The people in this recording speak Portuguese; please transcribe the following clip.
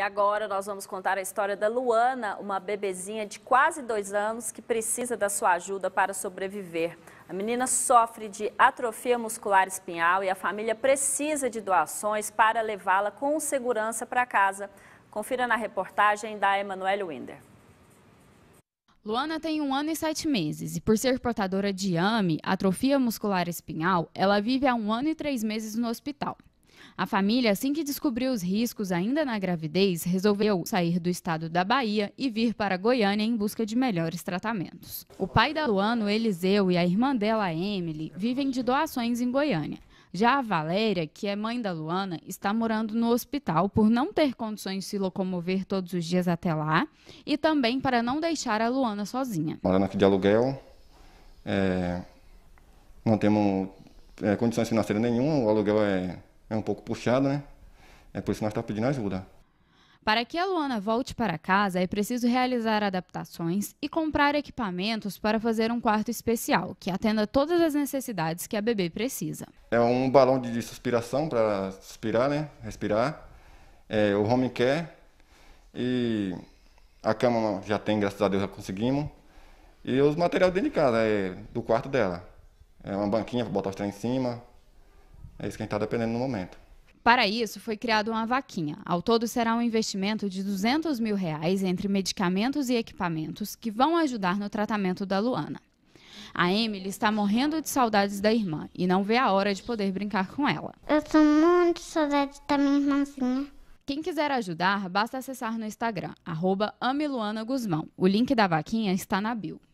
E agora nós vamos contar a história da Luana, uma bebezinha de quase dois anos que precisa da sua ajuda para sobreviver. A menina sofre de atrofia muscular espinhal e a família precisa de doações para levá-la com segurança para casa. Confira na reportagem da Emanuele Winder. Luana tem um ano e sete meses e, por ser portadora de AME, atrofia muscular espinhal, ela vive há um ano e três meses no hospital. A família, assim que descobriu os riscos ainda na gravidez, resolveu sair do estado da Bahia e vir para Goiânia em busca de melhores tratamentos. O pai da Luana, Eliseu, e a irmã dela, Emily, vivem de doações em Goiânia. Já a Valéria, que é mãe da Luana, está morando no hospital por não ter condições de se locomover todos os dias até lá e também para não deixar a Luana sozinha. Morando aqui de aluguel, é, não temos é, condições financeiras nenhuma, o aluguel é é um pouco puxado, né? É por isso que nós estamos tá pedindo ajuda. Para que a Luana volte para casa, é preciso realizar adaptações e comprar equipamentos para fazer um quarto especial, que atenda todas as necessidades que a bebê precisa. É um balão de suspiração para suspirar, né? Respirar. É, o home care. E a cama já tem, graças a Deus, já conseguimos. E os materiais dentro de casa, é do quarto dela. É uma banquinha para botar os trem em cima, é isso que a gente está dependendo no momento. Para isso, foi criada uma vaquinha. Ao todo, será um investimento de 200 mil reais entre medicamentos e equipamentos que vão ajudar no tratamento da Luana. A Emily está morrendo de saudades da irmã e não vê a hora de poder brincar com ela. Eu tô muito saudade da minha irmãzinha. Quem quiser ajudar, basta acessar no Instagram, arroba O link da vaquinha está na bio.